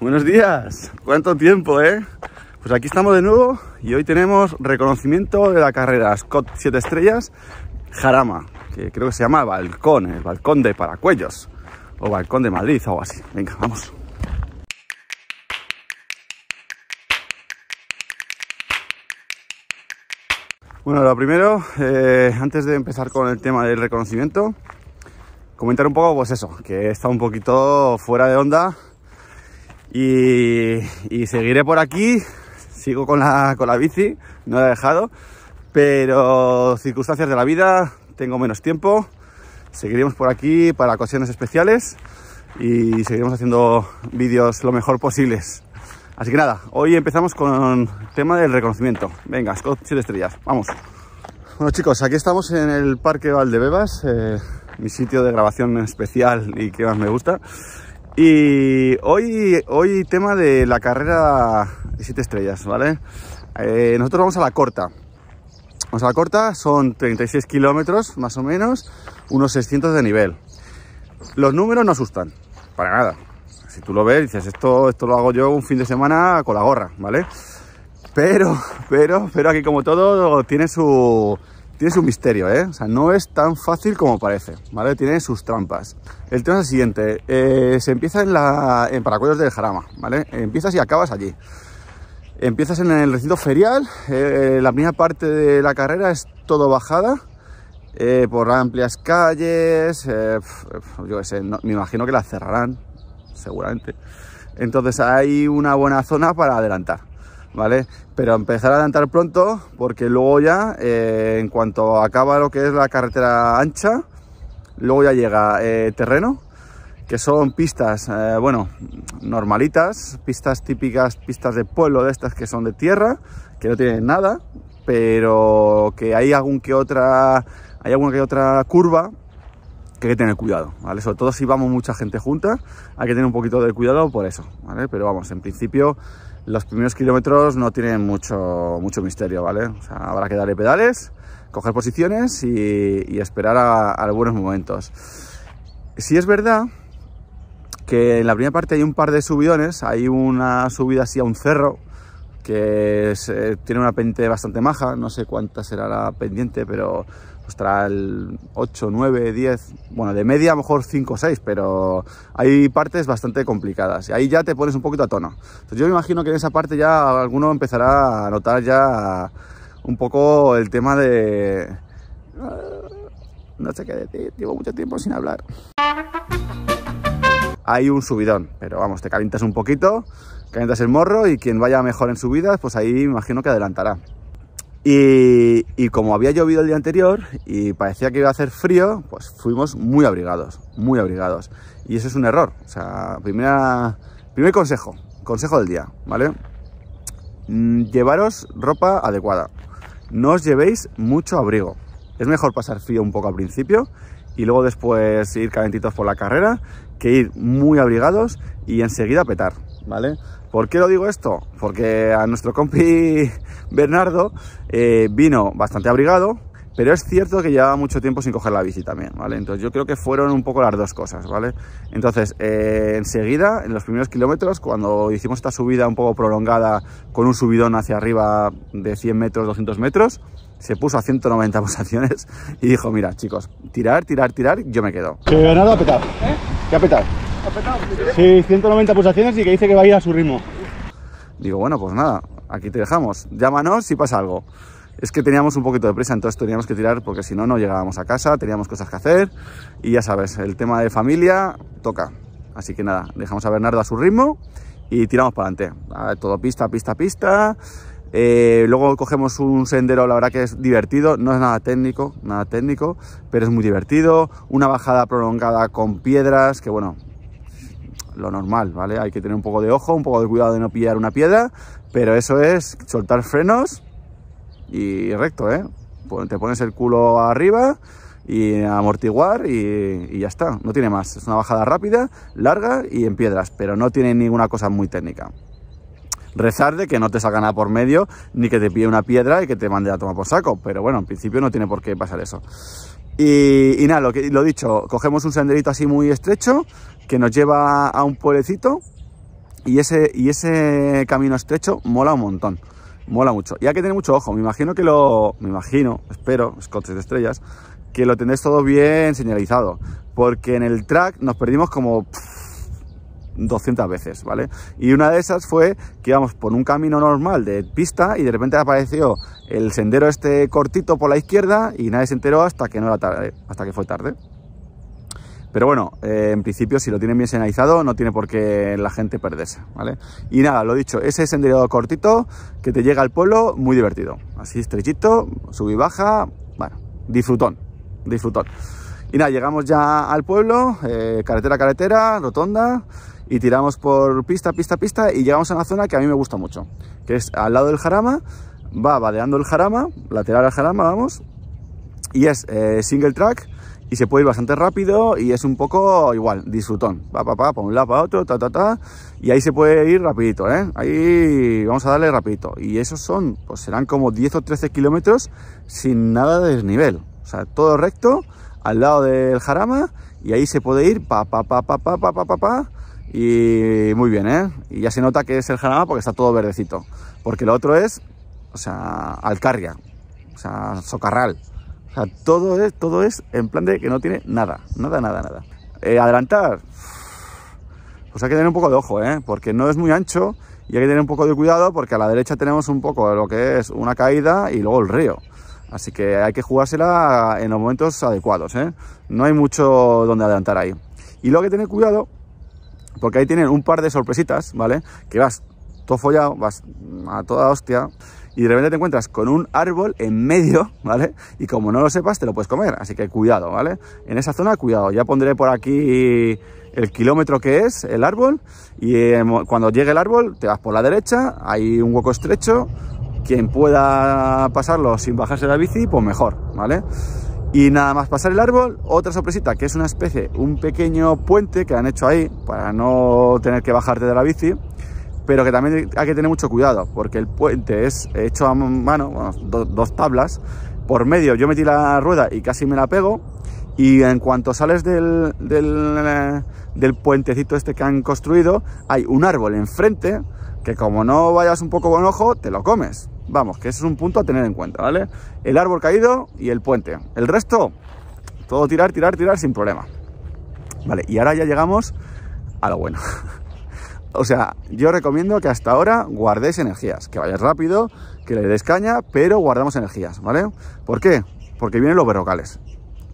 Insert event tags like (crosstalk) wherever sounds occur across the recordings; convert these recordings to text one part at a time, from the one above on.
Buenos días, cuánto tiempo, ¿eh? Pues aquí estamos de nuevo y hoy tenemos reconocimiento de la carrera Scott 7 estrellas Jarama, que creo que se llama Balcón, el Balcón de Paracuellos o Balcón de Madrid o algo así. Venga, vamos. Bueno, lo primero, eh, antes de empezar con el tema del reconocimiento, comentar un poco, pues eso, que he estado un poquito fuera de onda y, seguiré por aquí, sigo con la, con la bici, no la he dejado, pero circunstancias de la vida, tengo menos tiempo, seguiremos por aquí para ocasiones especiales y seguiremos haciendo vídeos lo mejor posibles. Así que nada, hoy empezamos con tema del reconocimiento. Venga, Scott siete estrellas, vamos. Bueno chicos, aquí estamos en el Parque Valdebebas, eh, mi sitio de grabación especial y que más me gusta. Y hoy, hoy tema de la carrera de 7 estrellas, ¿vale? Eh, nosotros vamos a la corta. Vamos a la corta, son 36 kilómetros más o menos, unos 600 de nivel. Los números no asustan, para nada. Si tú lo ves, dices, esto, esto lo hago yo un fin de semana con la gorra, ¿vale? Pero, pero, pero aquí como todo tiene su, tiene un misterio, ¿eh? O sea, no es tan fácil como parece, ¿vale? Tiene sus trampas. El tema es el siguiente, eh, se empieza en, la, en Paracuellos del Jarama, ¿vale? Empiezas y acabas allí. Empiezas en el recinto ferial, eh, la primera parte de la carrera es todo bajada, eh, por amplias calles, yo qué sé, me imagino que la cerrarán, seguramente. Entonces hay una buena zona para adelantar. ¿vale? Pero empezar a adelantar pronto porque luego ya, eh, en cuanto acaba lo que es la carretera ancha, luego ya llega eh, terreno, que son pistas, eh, bueno, normalitas, pistas típicas, pistas de pueblo de estas que son de tierra, que no tienen nada, pero que hay algún que otra, hay alguna que otra curva que hay que tener cuidado, ¿vale? Sobre todo si vamos mucha gente junta, hay que tener un poquito de cuidado por eso, ¿vale? Pero vamos, en principio los primeros kilómetros no tienen mucho, mucho misterio, ¿vale? O sea, habrá que darle pedales, coger posiciones y, esperar a, algunos momentos. Si es verdad que en la primera parte hay un par de subidones, hay una subida así a un cerro que eh, tiene una pendiente bastante maja, no sé cuánta será la pendiente, pero estará el 8, 9, 10, bueno, de media a lo mejor 5 o 6, pero hay partes bastante complicadas y ahí ya te pones un poquito a tono. yo me imagino que en esa parte ya alguno empezará a notar ya un poco el tema de... Ah, no sé qué decir, llevo mucho tiempo sin hablar. Hay un subidón, pero vamos, te calientas un poquito, calientas el morro y quien vaya mejor en subidas, pues ahí me imagino que adelantará. Y, como había llovido el día anterior y parecía que iba a hacer frío, pues fuimos muy abrigados, muy abrigados. Y eso es un error. O sea, primera, primer consejo, consejo del día, ¿vale? Mm, llevaros ropa adecuada. No os llevéis mucho abrigo. Es mejor pasar frío un poco al principio y luego después ir calentitos por la carrera que ir muy abrigados y enseguida petar. ¿vale? ¿Por qué lo digo esto? Porque a nuestro compi (laughs) Bernardo eh, vino bastante abrigado, pero es cierto que llevaba mucho tiempo sin coger la bici también, ¿vale? Entonces yo creo que fueron un poco las dos cosas, ¿vale? Entonces, eh, enseguida, en los primeros kilómetros, cuando hicimos esta subida un poco prolongada con un subidón hacia arriba de 100 metros, 200 metros, se puso a 190 (laughs) pulsaciones y dijo, mira, chicos, tirar, tirar, tirar, yo me quedo. Que Bernardo ha ¿Qué ha petado? Sí, 190 pulsaciones y que dice que va a ir a su ritmo. Digo, bueno, pues nada, aquí te dejamos. Llámanos si pasa algo. Es que teníamos un poquito de prisa, entonces teníamos que tirar porque si no, no llegábamos a casa, teníamos cosas que hacer y ya sabes, el tema de familia toca. Así que nada, dejamos a Bernardo a su ritmo y tiramos para adelante. Todo pista, pista, pista. Eh, luego cogemos un sendero, la verdad que es divertido, no es nada técnico, nada técnico, pero es muy divertido. Una bajada prolongada con piedras, que bueno, lo normal, ¿vale? Hay que tener un poco de ojo, un poco de cuidado de no pillar una piedra, pero eso es soltar frenos y recto, ¿eh? Te pones el culo arriba y amortiguar y ya está, no tiene más. Es una bajada rápida, larga y en piedras, pero no tiene ninguna cosa muy técnica rezar de que no te salga nada por medio, ni que te pille una piedra y que te mande a tomar por saco. Pero bueno, en principio no tiene por qué pasar eso. Y, nada, lo, que, lo dicho, cogemos un senderito así muy estrecho que nos lleva a un pueblecito y ese, y ese camino estrecho mola un montón mola mucho. Y hay que tener mucho ojo. Me imagino que lo. Me imagino, espero, escotes de estrellas, que lo tendréis todo bien señalizado. Porque en el track nos perdimos como. 200 veces, ¿vale? Y una de esas fue que íbamos por un camino normal de pista y de repente apareció el sendero este cortito por la izquierda y nadie se enteró hasta que no era hasta que fue tarde. Pero bueno, eh, en principio si lo tienen bien señalizado no tiene por qué la gente perderse, ¿vale? Y nada, lo dicho, ese sendero cortito que te llega al pueblo, muy divertido. Así estrechito, sube y baja, bueno, disfrutón, disfrutón. Y nada, llegamos ya al pueblo, eh, carretera carretera, rotonda, y tiramos por pista, pista, pista y llegamos a una zona que a mí me gusta mucho, que es al lado del Jarama, va vadeando el Jarama, lateral al Jarama, vamos, y es eh, single track y se puede ir bastante rápido y es un poco igual, disfrutón, va pa, pa, pa, un lado para otro, ta, ta, ta, y ahí se puede ir rapidito, ¿eh? ahí vamos a darle rapidito, y esos son, pues serán como 10 o 13 kilómetros sin nada de desnivel, o sea, todo recto, al lado del Jarama, y ahí se puede ir pa, pa, pa, pa, pa, pa, pa, pa, pa y muy bien, ¿eh? Y ya se nota que es el Jarama porque está todo verdecito. Porque lo otro es, o sea, Alcarria, o sea, Socarral. O sea, todo es, todo es en plan de que no tiene nada, nada, nada, nada. Eh, adelantar, pues hay que tener un poco de ojo, ¿eh? Porque no es muy ancho y hay que tener un poco de cuidado porque a la derecha tenemos un poco lo que es una caída y luego el río. Así que hay que jugársela en los momentos adecuados, ¿eh? No hay mucho donde adelantar ahí. Y luego hay que tener cuidado porque ahí tienen un par de sorpresitas, ¿vale? Que vas todo follado, vas a toda hostia, y de repente te encuentras con un árbol en medio, (laughs) ¿vale? Y como no lo sepas, te lo puedes comer, así que cuidado, ¿vale? En esa zona, cuidado, ya pondré por aquí el kilómetro que es el árbol, y eh, cuando llegue el árbol, te vas por la derecha, hay un hueco estrecho, quien pueda pasarlo sin bajarse la bici, pues mejor, ¿vale? Y nada más pasar el árbol, otra sorpresita, que es una especie, un pequeño puente que han hecho ahí para no tener que bajarte de la bici, pero que también hay que tener mucho cuidado, porque el puente es hecho a mano, dos tablas, por medio yo metí la rueda y casi me la pego, y en cuanto sales del, del, del puentecito este que han construido, hay un árbol enfrente que como no vayas un poco con ojo, te lo comes. Vamos, que es un punto a tener en cuenta, ¿vale? El árbol caído y el puente. El resto, todo tirar, tirar, tirar sin problema. Vale, y ahora ya llegamos a lo bueno. (laughs) o sea, yo recomiendo que hasta ahora guardéis energías, que vayáis rápido, que le des caña, pero guardamos energías, ¿vale? ¿Por qué? Porque vienen los berrocales.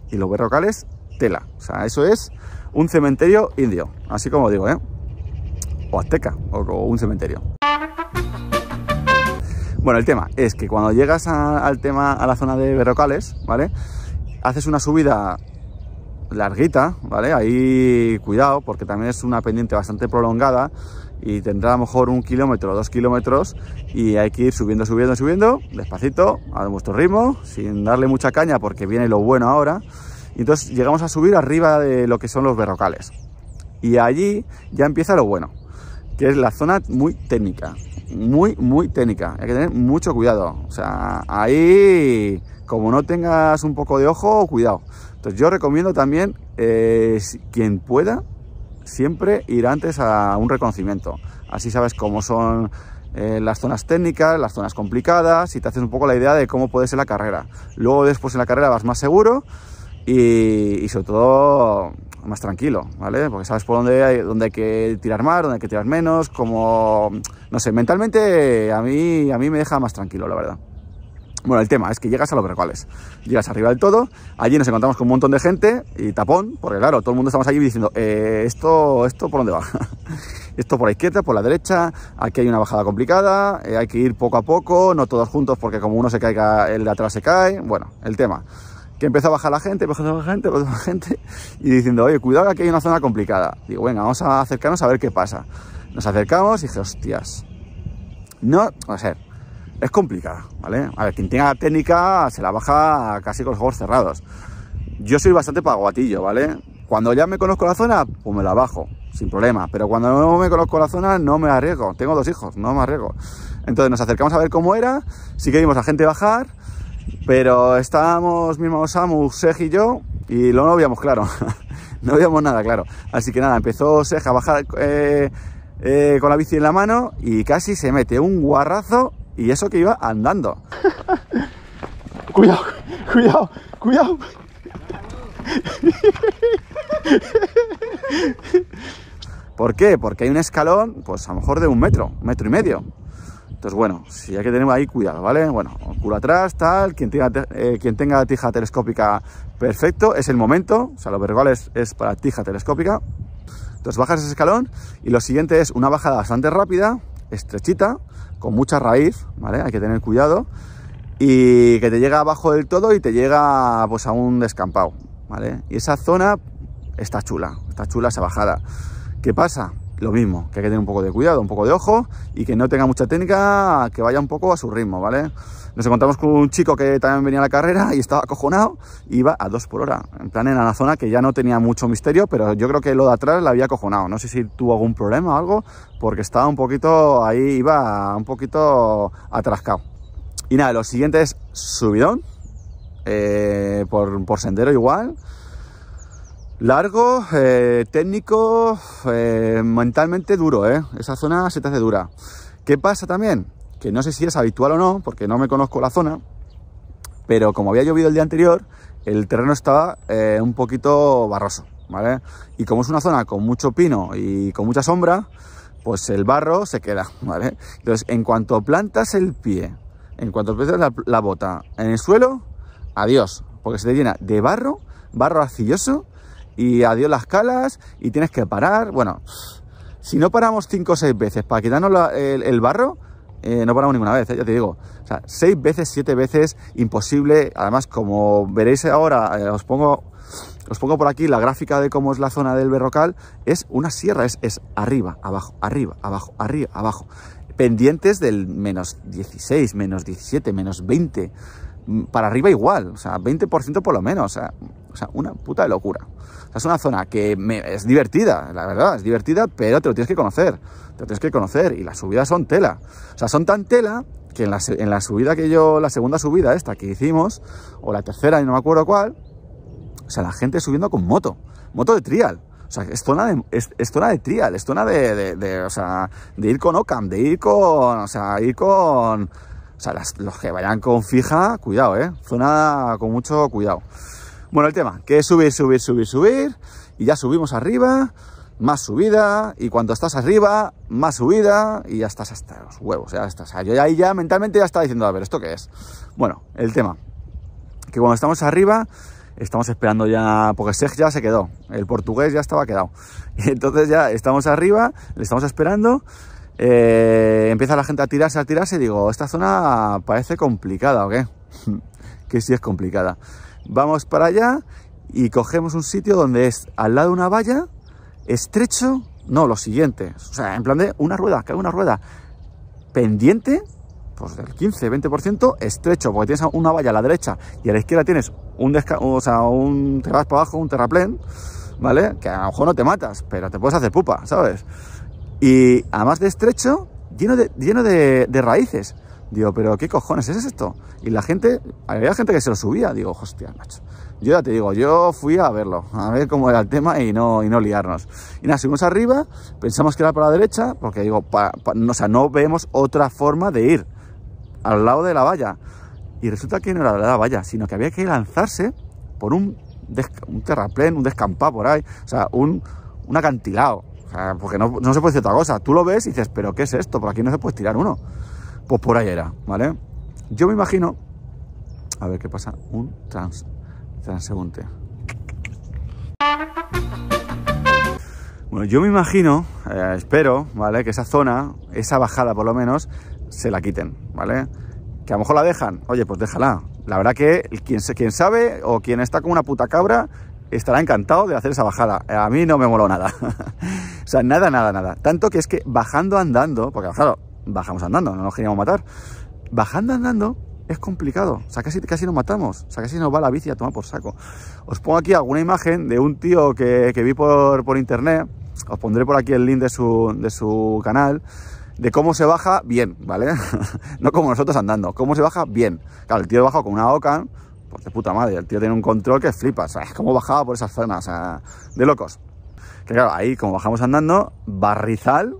Y los berrocales, tela. O sea, eso es un cementerio indio, así como digo, ¿eh? O azteca, o un cementerio. Bueno, el tema es que cuando llegas al tema, a la zona de Berrocales, ¿vale? Haces una subida larguita, ¿vale? Ahí cuidado, porque también es una pendiente bastante prolongada y tendrá a lo mejor un kilómetro, o dos kilómetros y hay que ir subiendo, subiendo, subiendo, despacito, a nuestro ritmo, sin darle mucha caña porque viene lo bueno ahora. Y entonces llegamos a subir arriba de lo que son los berrocales. Y allí ya empieza lo bueno, que es la zona muy técnica muy, muy técnica. Hay que tener mucho cuidado. O sea, ahí, como no tengas un poco de ojo, cuidado. Entonces yo recomiendo también, eh, quien pueda, siempre ir antes a un reconocimiento. Así sabes cómo son eh, las zonas técnicas, las zonas complicadas y te haces un poco la idea de cómo puede ser la carrera. Luego después en la carrera vas más seguro y, sobre todo más tranquilo, ¿vale? Porque sabes por dónde hay, dónde hay que tirar más, dónde hay que tirar menos, como, no sé, mentalmente a mí, a mí me deja más tranquilo, la verdad. Bueno, el tema es que llegas a los bercuales, llegas arriba del todo, allí nos encontramos con un montón de gente y tapón, porque claro, todo el mundo estamos allí diciendo, eh, esto, esto por dónde va, (laughs) esto por la izquierda, por la derecha, aquí hay una bajada complicada, eh, hay que ir poco a poco, no todos juntos porque como uno se caiga, el de atrás se cae, bueno, el tema que empezó a bajar la gente, empezó a bajar la gente, empezó a bajar la gente, y diciendo, oye, cuidado, aquí hay una zona complicada. Digo, venga, vamos a acercarnos a ver qué pasa. Nos acercamos y dije, hostias, no, a ser, es complicada, ¿vale? A ver, quien tenga técnica se la baja casi con los ojos cerrados. Yo soy bastante paguatillo, ¿vale? Cuando ya me conozco la zona, pues me la bajo, sin problema. Pero cuando no me conozco la zona, no me arriesgo. Tengo dos hijos, no me arriesgo. Entonces nos acercamos a ver cómo era, sí que vimos a gente bajar, pero estábamos mismo Samu, Sej y yo, y lo no veíamos claro. (laughs) no veíamos nada claro. Así que nada, empezó Sej a bajar eh, eh, con la bici en la mano y casi se mete un guarrazo y eso que iba andando. (laughs) cuidado, cuidado, cuidado. ¿Por qué? Porque hay un escalón, pues a lo mejor de un metro, metro y medio. Entonces, bueno, si hay que tener ahí cuidado, ¿vale? Bueno, culo atrás, tal, quien tenga, eh, quien tenga tija telescópica perfecto, es el momento, o sea, lo verbal es, es para tija telescópica. Entonces bajas ese escalón y lo siguiente es una bajada bastante rápida, estrechita, con mucha raíz, ¿vale? Hay que tener cuidado y que te llega abajo del todo y te llega pues a un descampado, ¿vale? Y esa zona está chula, está chula esa bajada. ¿Qué pasa? lo mismo, que hay que tener un poco de cuidado, un poco de ojo y que no tenga mucha técnica, que vaya un poco a su ritmo, ¿vale? Nos encontramos con un chico que también venía a la carrera y estaba acojonado, iba a dos por hora, en plan en la zona que ya no tenía mucho misterio, pero yo creo que lo de atrás la había acojonado, no sé si tuvo algún problema o algo, porque estaba un poquito ahí, iba un poquito atrascado. Y nada, lo siguiente es subidón, eh, por, por sendero igual, Largo, eh, técnico, eh, mentalmente duro, ¿eh? Esa zona se te hace dura. ¿Qué pasa también? Que no sé si es habitual o no, porque no me conozco la zona, pero como había llovido el día anterior, el terreno estaba eh, un poquito barroso, ¿vale? Y como es una zona con mucho pino y con mucha sombra, pues el barro se queda, (laughs) ¿vale? Entonces, en cuanto plantas el pie, en cuanto plantas la bota en el suelo, adiós, porque se te llena de barro, barro arcilloso, y adiós las calas y tienes que parar. Bueno, si no paramos 5 o 6 veces para quitarnos el, barro, eh, no paramos ninguna vez, eh, ya te digo. O sea, 6 veces, 7 veces, imposible. Además, como veréis ahora, eh, os pongo... Os pongo por aquí la gráfica de cómo es la zona del berrocal. Es una sierra, es, es arriba, abajo, arriba, abajo, arriba, abajo. Pendientes del menos 16, menos 17, menos 20 mm, para arriba igual, o sea, 20% por lo menos, o sea, una puta locura es una zona que es divertida, la verdad, es divertida, pero te lo tienes que conocer. Te lo tienes que conocer y las subidas son tela. O sea, son tan tela que en la, en la subida que yo, la segunda subida esta que hicimos, o la tercera, y no me acuerdo cuál, o sea, la gente subiendo con moto, moto de trial. O sea, es zona de, es, zona de trial, es zona de, de, o sea, de ir con Ocam, de ir con, o sea, ir con, o sea, los que vayan con fija, cuidado, eh, zona con mucho cuidado. Bueno, el tema, que es subir, subir, subir, subir, y ya subimos arriba, más subida, y cuando estás arriba, más subida, y ya estás hasta los huevos, ya estás. ahí ya mentalmente ya estaba diciendo, a ver, ¿esto qué es? Bueno, el tema, que cuando estamos arriba, estamos esperando ya, porque seg ya se quedó, el portugués ya estaba quedado. (laughs) Y entonces ya estamos arriba, le estamos esperando, eh, empieza la gente a tirarse, a tirarse, y digo, esta zona parece complicada, ¿o qué? (laughs) que sí es complicada vamos para allá y cogemos un sitio donde es al lado de una valla, estrecho, no, lo siguiente, o sea, en plan de una rueda, que hay una rueda, pendiente, pues del 15-20% estrecho, porque tienes una valla a la derecha y a la izquierda tienes un, o sea, un te vas para abajo, un terraplén, ¿vale? Que a lo mejor no te matas, pero te puedes hacer pupa, ¿sabes? Y además de estrecho, lleno de, lleno de raíces. Digo, pero ¿qué cojones es esto? Y la gente, había gente que se lo subía. Digo, hostia, macho. Yo ya te digo, yo fui a verlo, a ver cómo era el tema y no, y no liarnos. Y nada, subimos arriba, pensamos que era para la derecha, porque digo, no, o sea, no vemos otra forma de ir al lado de la valla. Y resulta que no era la valla, sino que había que lanzarse por un, un terraplén, un descampado por ahí, o sea, un, acantilado. porque no, no se puede decir otra cosa. Tú lo ves y dices, pero ¿qué es esto? Por aquí no se puede tirar uno. Pues por ahí era, ¿vale? Yo me imagino... A ver qué pasa. Un trans, transeúnte. Bueno, yo me imagino, eh, espero, ¿vale? Que esa zona, esa bajada por lo menos, se la quiten, ¿vale? Que a lo mejor la dejan. Oye, pues déjala. La verdad que quien, quien sabe o quien está como una puta cabra estará encantado de hacer esa bajada. A mí no me moló nada. (laughs) o sea, nada, nada, nada. Tanto que es que bajando andando, porque claro, bajamos andando, no nos queríamos matar. Bajando andando es complicado, o sea, casi, casi nos matamos, o sea, casi nos va la bici a tomar por saco. Os pongo aquí alguna imagen de un tío que, que vi por, por, internet, os pondré por aquí el link de su, de su canal, de cómo se baja bien, ¿vale? (laughs) no como nosotros andando, cómo se baja bien. Claro, el tío baja con una Oca pues de puta madre, el tío tiene un control que flipa, o sea, es como bajaba por esas zonas, de locos. Que claro, ahí como bajamos andando, barrizal,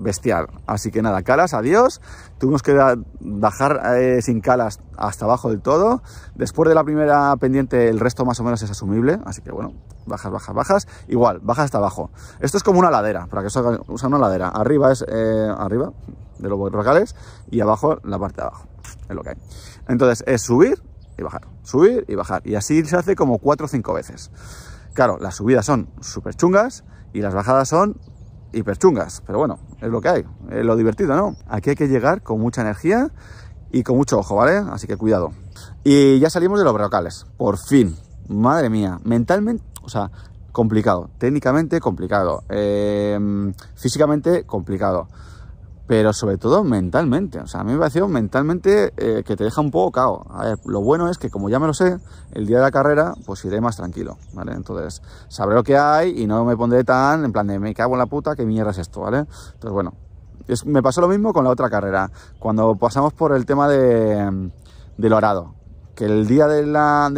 bestial. Así que nada, calas, adiós. Tuvimos que bajar eh, sin calas hasta abajo del todo. Después de la primera pendiente el resto más o menos es asumible, así que bueno, bajas, bajas, bajas. Igual, bajas hasta abajo. Esto es como una ladera, para que os hagan una ladera. Arriba es eh, arriba de los locales y abajo la parte de abajo, es lo que hay. Entonces es subir y bajar, subir y bajar. Y así se hace como 4 o 5 veces. Claro, las subidas son súper chungas y las bajadas son hiperchungas, pero bueno, es lo que hay, es lo divertido, ¿no? Aquí hay que llegar con mucha energía y con mucho ojo, ¿vale? Así que cuidado. Y ya salimos de los brocales, por fin. Madre mía, mentalmente, o sea, complicado, técnicamente complicado, eh, físicamente complicado pero sobre todo mentalmente. O sea, a mí me pareció mentalmente eh, que te deja un poco cao. A ver, lo bueno es que como ya me lo sé, el día de la carrera pues iré más tranquilo, ¿vale? Entonces sabré lo que hay y no me pondré tan en plan de me cago en la puta, que mierda es esto, ¿vale? Entonces bueno, me pasó lo mismo con la otra carrera, cuando pasamos por el tema de, del orado que el día del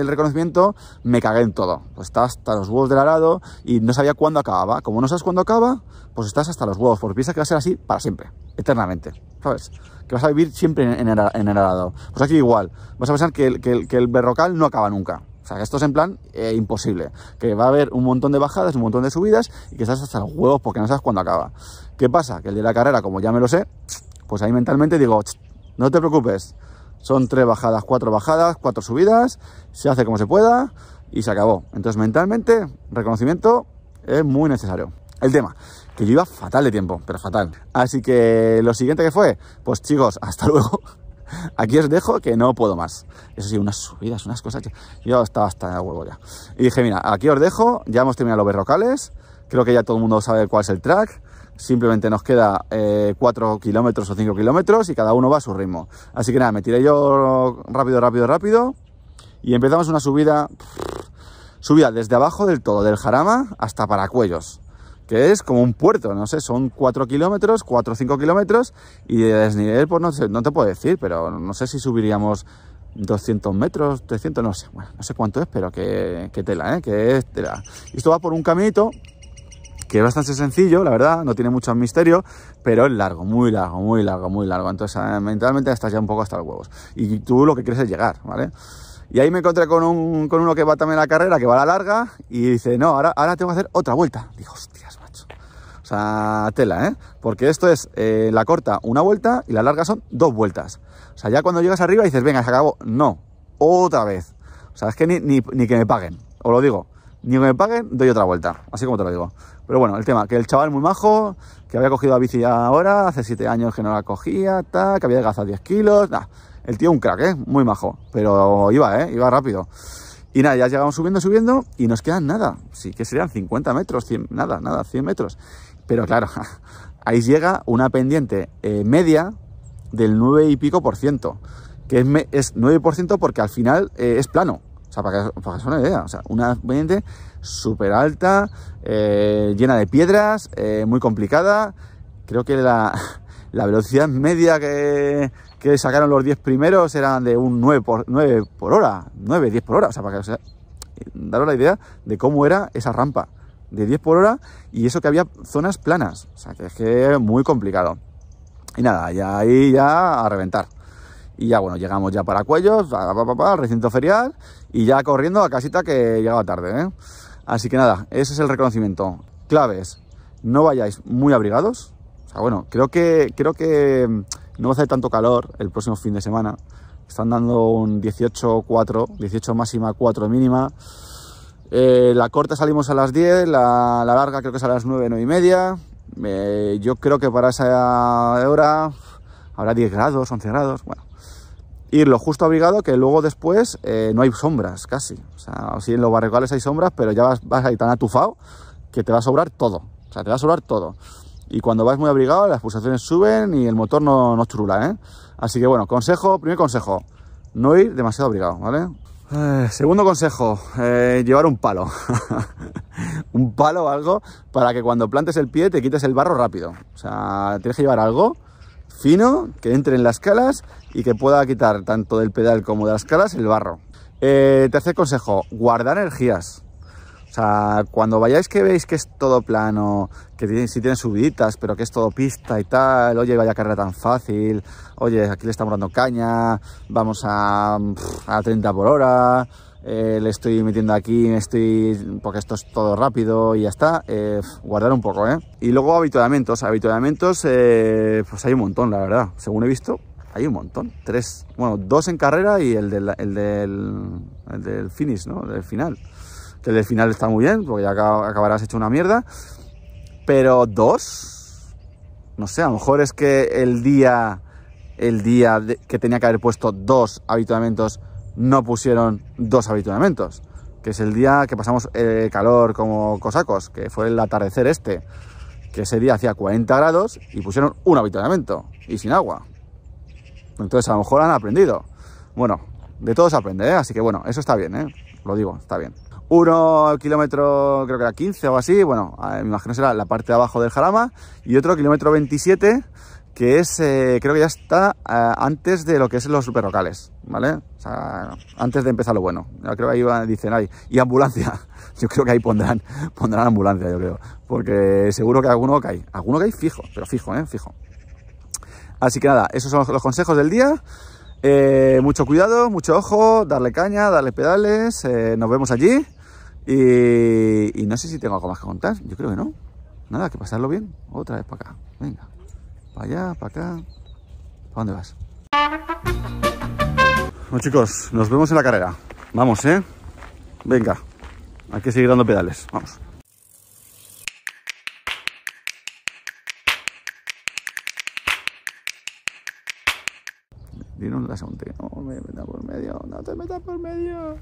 reconocimiento me cagué en todo. Pues estaba hasta los huevos del arado y no sabía cuándo acababa. Como no sabes cuándo acaba, pues estás hasta los huevos, porque piensas que va a ser así para siempre, eternamente, ¿sabes? Que vas a vivir siempre en, el, arado. Pues aquí igual, vas a pensar que el, berrocal no acaba nunca. O sea, esto es en plan eh, imposible. Que va a haber un montón de bajadas, un montón de subidas y que estás hasta los huevos porque no sabes cuándo acaba. ¿Qué pasa? Que el día de la carrera, como ya me lo sé, pues ahí mentalmente digo, no te preocupes, son tres bajadas, cuatro bajadas, cuatro subidas, se hace como se pueda y se acabó. Entonces mentalmente, reconocimiento es muy necesario. El tema, que yo iba fatal de tiempo, pero fatal. Así que lo siguiente que fue, pues chicos, hasta (laughs) luego. Aquí os dejo que no puedo más. Eso sí, unas subidas, unas cosas que yo estaba hasta el huevo ya. Y dije, mira, aquí os dejo, ya hemos terminado los berrocales, creo que ya todo el mundo sabe cuál es el track. Simplemente nos queda 4 eh, kilómetros o 5 kilómetros y cada uno va a su ritmo. Así que nada, me tiré yo rápido, rápido, rápido. Y empezamos una subida. Subida desde abajo del todo, del Jarama hasta Paracuellos que es como un puerto, no sé, son 4 kilómetros, 4 o 5 kilómetros, y de desnivel, pues no, sé, no te puedo decir, pero no sé si subiríamos 200 metros, 300, no sé, bueno, no sé cuánto es, pero que, tela, ¿eh? que tela. esto va por un caminito que es bastante sencillo, la verdad, no tiene mucho misterio, pero es largo, muy largo, muy largo, muy largo. Entonces, eh, mentalmente estás ya un poco hasta los huevos. Y tú lo que quieres es llegar, ¿vale? Y ahí me encontré con, un, con uno que va también a la carrera, que va a la larga, y dice, no, ahora, ahora tengo que hacer otra vuelta. Digo, hostias, macho. O sea, tela, ¿eh? Porque esto es eh, la corta una vuelta y la larga son dos vueltas. O sea, ya cuando llegas arriba dices, venga, se acabó. No, otra vez. O sea, es que ni, ni que me paguen, os lo digo ni que me paguen, doy otra vuelta, así como te lo digo. Pero bueno, el tema, que el chaval muy majo, que había cogido la bici ahora, hace 7 años que no la cogía, ta, que había adelgazado 10 kilos, el tío un crack, ¿eh? muy majo, pero iba, ¿eh? iba rápido. Y nada, ya llegamos subiendo, subiendo, y nos quedan nada, sí que serían 50 metros, 100, nada, nada, 100 metros. Pero claro, (laughs) ahí llega una pendiente eh, media del 9 y pico por ciento, que es, es 9% porque al final eh, es plano, o sea, para que, para que una idea. O sea, una pendiente súper alta, eh, llena de piedras, eh, muy complicada. Creo que (laughs) la, velocidad media que, que, sacaron los 10 primeros eran de un 9 por, 9 por hora, 9, 10 por hora. O sea, para que os daros la idea de cómo era esa rampa de 10 por hora y eso que había zonas planas. O sea, que es que muy complicado. Y nada, ya ahí ya a reventar. Y ya, bueno, llegamos ya para Cuellos, recinto ferial y ya corriendo a casita que llegaba tarde. ¿eh? Así que nada, ese es el reconocimiento. Claves, no vayáis muy abrigados. O sea, bueno, creo que, creo que mm, no va a hacer tanto calor el próximo fin de semana. Están dando un 18-4, 18 máxima, 4 mínima. Eh, la corta salimos a las 10, la, larga creo que es a las 9, 9 y media. Eh, yo creo que para esa hora habrá 10 grados, 11 grados. Bueno, irlo lo justo abrigado que luego después eh, no hay sombras casi. O sea, si en los barricales hay sombras, pero ya vas, vas ahí tan atufado que te va a sobrar todo. O sea, te va a sobrar todo. Y cuando vas muy abrigado, las pulsaciones suben y el motor no, no churula, ¿eh? Así que bueno, consejo, primer consejo, no ir demasiado abrigado, ¿vale? Eh, segundo consejo, eh, llevar un palo. (laughs) un palo o algo para que cuando plantes el pie te quites el barro rápido. O sea, tienes que llevar algo fino, que entre en las calas y que pueda quitar tanto del pedal como de las calas el barro. Eh, tercer consejo, guardar energías. O sea, cuando vayáis que veis que es todo plano, que tiene, sí tiene subiditas, pero que es todo pista y tal, oye, vaya carrera tan fácil, oye, aquí le estamos dando caña, vamos a, a 30 por hora, eh, le estoy metiendo aquí, estoy porque esto es todo rápido y ya está, eh, guardar un poco, ¿eh? Y luego habituamientos, habituamientos, eh, pues hay un montón, la verdad, según he visto, hay un montón, tres, bueno, dos en carrera y el del, el del, finish, ¿no? del final, que el del final está muy bien, porque ya acabarás hecho una mierda, pero dos, no sé, a lo mejor es que el día, el día que tenía que haber puesto dos habituamientos no pusieron dos habituamientos, que es el día que pasamos el eh, calor como cosacos, que fue el atardecer este, que ese día hacía 40 grados y pusieron un habituamiento y sin agua. Entonces a lo mejor han aprendido. Bueno, de todo se aprende, ¿eh? así que bueno, eso está bien, ¿eh? lo digo, está bien. Uno kilómetro, creo que era 15 o así, bueno, me imagino será la parte de abajo del Jarama, y otro kilómetro 27 que es, eh, creo que ya está eh, antes de lo que es los superrocales, ¿vale? O sea, antes de empezar lo bueno. Yo creo que ahí dicen, ahí, y ambulancia. (laughs) Yo creo que ahí pondrán, (laughs) pondrán ambulancia, yo creo. Porque seguro que alguno cae. Alguno cae fijo, pero fijo, ¿eh? Fijo. Así que nada, esos son los consejos del día. Eh, mucho cuidado, mucho ojo, darle caña, darle pedales. nos vemos allí. Y, y no sé si tengo algo más que contar. Yo creo que no. Nada, que pasarlo bien. Otra vez para acá. Venga para allá, para acá. ¿Para dónde vas? Bueno chicos, nos vemos en la carrera. Vamos, ¿eh? Venga, hay que seguir dando pedales. Vamos. Dino la segunda. No me metas por medio, no te metas por medio.